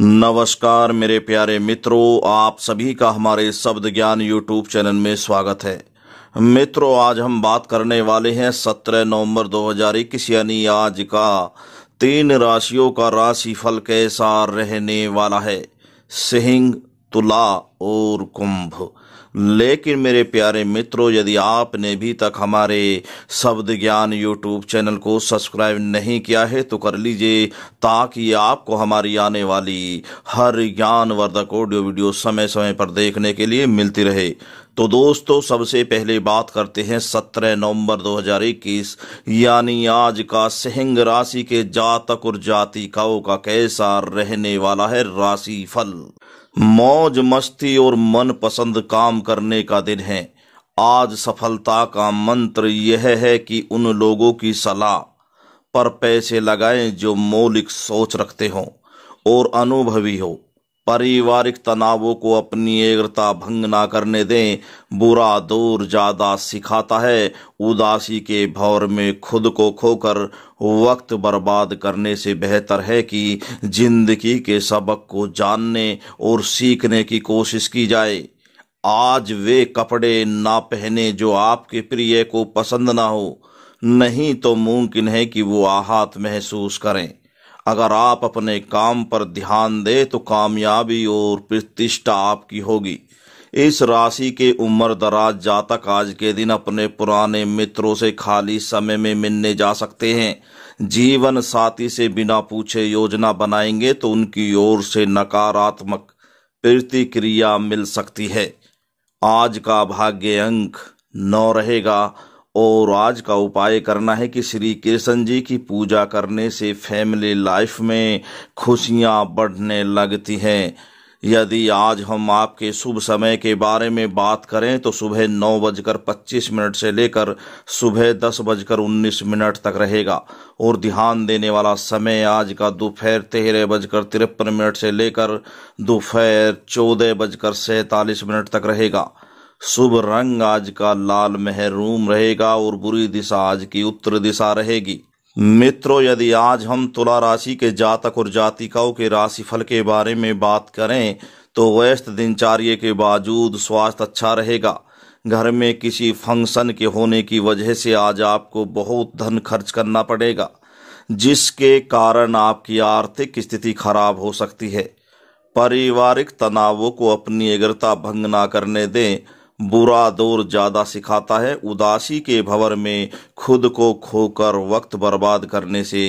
नमस्कार मेरे प्यारे मित्रों आप सभी का हमारे शब्द ज्ञान यूट्यूब चैनल में स्वागत है मित्रों आज हम बात करने वाले हैं 17 नवंबर 2021 यानी आज का तीन राशियों का राशिफल कैसा रहने वाला है सिंह तुला और कुंभ लेकिन मेरे प्यारे मित्रों यदि आपने भी तक हमारे शब्द ज्ञान यूट्यूब चैनल को सब्सक्राइब नहीं किया है तो कर लीजिए ताकि आपको हमारी आने वाली हर ज्ञानवर्धक ऑडियो वीडियो समय समय पर देखने के लिए मिलती रहे तो दोस्तों सबसे पहले बात करते हैं 17 नवंबर 2021 यानी आज का सिंह राशि के जातक और जातिकाओं का कैसा रहने वाला है राशि फल मौज मस्ती और मन पसंद काम करने का दिन है आज सफलता का मंत्र यह है कि उन लोगों की सलाह पर पैसे लगाएं जो मौलिक सोच रखते हों और अनुभवी हो पारिवारिक तनावों को अपनी एकता भंग ना करने दें बुरा दूर ज़्यादा सिखाता है उदासी के भौर में खुद को खोकर वक्त बर्बाद करने से बेहतर है कि जिंदगी के सबक को जानने और सीखने की कोशिश की जाए आज वे कपड़े ना पहने जो आपके प्रिय को पसंद ना हो नहीं तो मुमकिन है कि वो आहत महसूस करें अगर आप अपने काम पर ध्यान दें तो कामयाबी और प्रतिष्ठा आपकी होगी इस राशि के उम्र दराज जातक आज के दिन अपने पुराने मित्रों से खाली समय में मिलने जा सकते हैं जीवन साथी से बिना पूछे योजना बनाएंगे तो उनकी ओर से नकारात्मक प्रतिक्रिया मिल सकती है आज का भाग्य अंक नौ रहेगा और आज का उपाय करना है कि श्री कृष्ण जी की पूजा करने से फैमिली लाइफ में खुशियाँ बढ़ने लगती हैं यदि आज हम आपके शुभ समय के बारे में बात करें तो सुबह नौ बजकर पच्चीस मिनट से लेकर सुबह दस बजकर उन्नीस मिनट तक रहेगा और ध्यान देने वाला समय आज का दोपहर तेरह बजकर तिरपन मिनट से लेकर दोपहर चौदह बजकर सैंतालीस मिनट तक रहेगा शुभ रंग आज का लाल महरूम रहेगा और बुरी दिशा आज की उत्तर दिशा रहेगी मित्रों यदि आज हम तुला राशि के जातक और जातिकाओं के राशिफल के बारे में बात करें तो व्यस्त दिनचर्या के बावजूद स्वास्थ्य अच्छा रहेगा घर में किसी फंक्शन के होने की वजह से आज आपको बहुत धन खर्च करना पड़ेगा जिसके कारण आपकी आर्थिक स्थिति खराब हो सकती है पारिवारिक तनावों को अपनी एग्रता भंग ना करने दें बुरा दौर ज़्यादा सिखाता है उदासी के भंवर में खुद को खोकर वक्त बर्बाद करने से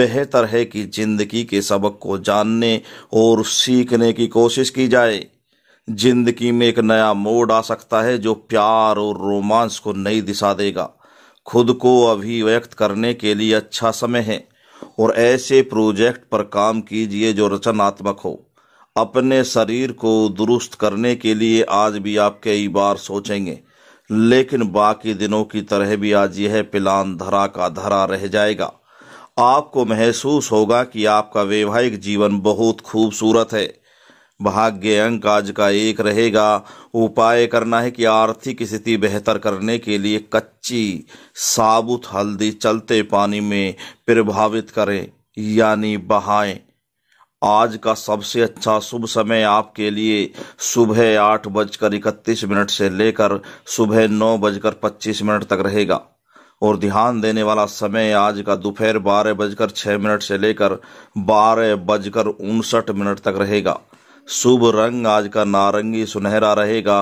बेहतर है कि जिंदगी के सबक को जानने और सीखने की कोशिश की जाए जिंदगी में एक नया मोड़ आ सकता है जो प्यार और रोमांस को नई दिशा देगा खुद को अभिव्यक्त करने के लिए अच्छा समय है और ऐसे प्रोजेक्ट पर काम कीजिए जो रचनात्मक हो अपने शरीर को दुरुस्त करने के लिए आज भी आप कई बार सोचेंगे लेकिन बाकी दिनों की तरह भी आज यह प्लान धरा का धरा रह जाएगा आपको महसूस होगा कि आपका वैवाहिक जीवन बहुत खूबसूरत है भाग्य अंक आज का एक रहेगा उपाय करना है कि आर्थिक स्थिति बेहतर करने के लिए कच्ची साबुत हल्दी चलते पानी में प्रभावित करें यानी बहाएं आज का सबसे अच्छा शुभ समय आपके लिए सुबह आठ बजकर इकतीस मिनट से लेकर सुबह नौ बजकर पच्चीस मिनट तक रहेगा और ध्यान देने वाला समय आज का दोपहर बारह बजकर छः मिनट से लेकर बारह बजकर उनसठ मिनट तक रहेगा शुभ रंग आज का नारंगी सुनहरा रहेगा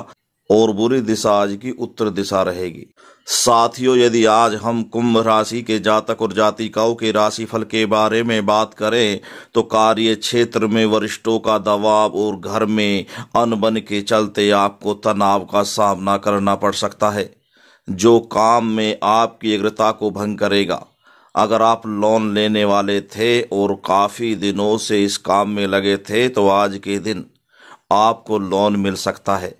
और बुरी दिशा आज की उत्तर दिशा रहेगी साथियों यदि आज हम कुंभ राशि के जातक और जातिकाओं के राशिफल के बारे में बात करें तो कार्य क्षेत्र में वरिष्ठों का दबाव और घर में अनबन के चलते आपको तनाव का सामना करना पड़ सकता है जो काम में आपकी एग्रता को भंग करेगा अगर आप लोन लेने वाले थे और काफ़ी दिनों से इस काम में लगे थे तो आज के दिन आपको लोन मिल सकता है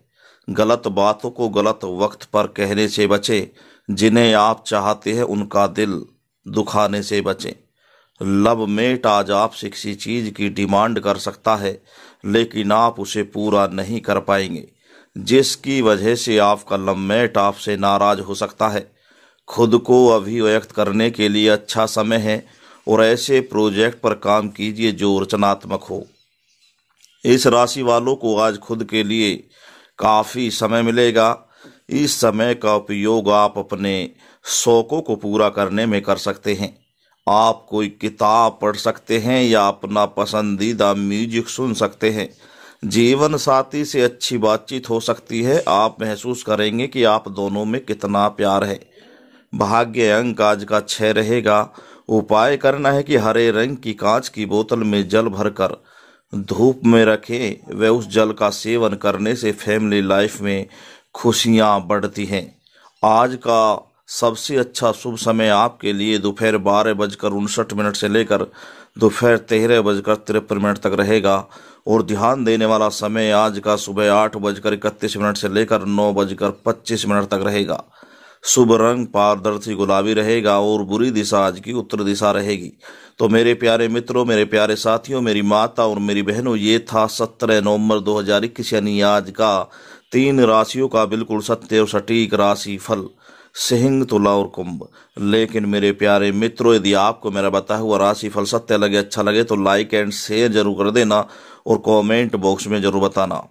गलत बातों को गलत वक्त पर कहने से बचें जिन्हें आप चाहते हैं उनका दिल दुखाने से बचें लव मेट आज आपसे किसी चीज़ की डिमांड कर सकता है लेकिन आप उसे पूरा नहीं कर पाएंगे जिसकी वजह से आपका मेट आपसे नाराज हो सकता है खुद को अभिव्यक्त करने के लिए अच्छा समय है और ऐसे प्रोजेक्ट पर काम कीजिए जो रचनात्मक हो इस राशि वालों को आज खुद के लिए काफ़ी समय मिलेगा इस समय का उपयोग आप अपने शौक़ों को पूरा करने में कर सकते हैं आप कोई किताब पढ़ सकते हैं या अपना पसंदीदा म्यूजिक सुन सकते हैं जीवन साथी से अच्छी बातचीत हो सकती है आप महसूस करेंगे कि आप दोनों में कितना प्यार है भाग्य अंक आज का छः रहेगा उपाय करना है कि हरे रंग की कांच की बोतल में जल भरकर धूप में रखे वे उस जल का सेवन करने से फैमिली लाइफ में खुशियाँ बढ़ती हैं आज का सबसे अच्छा शुभ समय आपके लिए दोपहर बारह बजकर उनसठ मिनट से लेकर दोपहर तेरह बजकर तिरपन मिनट तक रहेगा और ध्यान देने वाला समय आज का सुबह आठ बजकर इकतीस मिनट से लेकर नौ बजकर पच्चीस मिनट तक रहेगा शुभ रंग पारदर्शी गुलाबी रहेगा और बुरी दिशा आज की उत्तर दिशा रहेगी तो मेरे प्यारे मित्रों मेरे प्यारे साथियों मेरी माता और मेरी बहनों ये था सत्रह नवंबर दो हजार इक्कीस यानी आज का तीन राशियों का बिल्कुल सत्य और सटीक राशि फल सिंह तुला और कुंभ लेकिन मेरे प्यारे मित्रों यदि आपको मेरा बताया हुआ राशि फल सत्य लगे अच्छा लगे तो लाइक एंड शेयर जरूर कर देना और कमेंट बॉक्स में जरूर बताना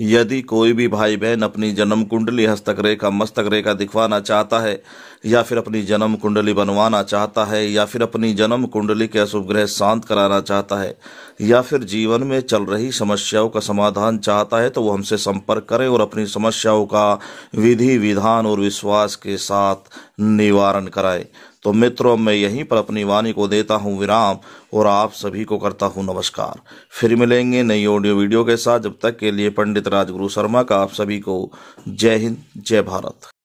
यदि कोई भी भाई बहन अपनी जन्म कुंडली हस्तक रेखा मस्तक रेखा दिखवाना चाहता है या फिर अपनी जन्म कुंडली बनवाना चाहता है या फिर अपनी जन्म कुंडली के अशुभ ग्रह शांत कराना चाहता है या फिर जीवन में चल रही समस्याओं का समाधान चाहता है तो वो हमसे संपर्क करें और अपनी समस्याओं का विधि विधान और विश्वास के साथ निवारण कराए तो मित्रों मैं यहीं पर अपनी वाणी को देता हूँ विराम और आप सभी को करता हूँ नमस्कार फिर मिलेंगे नई ऑडियो वीडियो के साथ जब तक के लिए पंडित राजगुरु शर्मा का आप सभी को जय हिंद जय भारत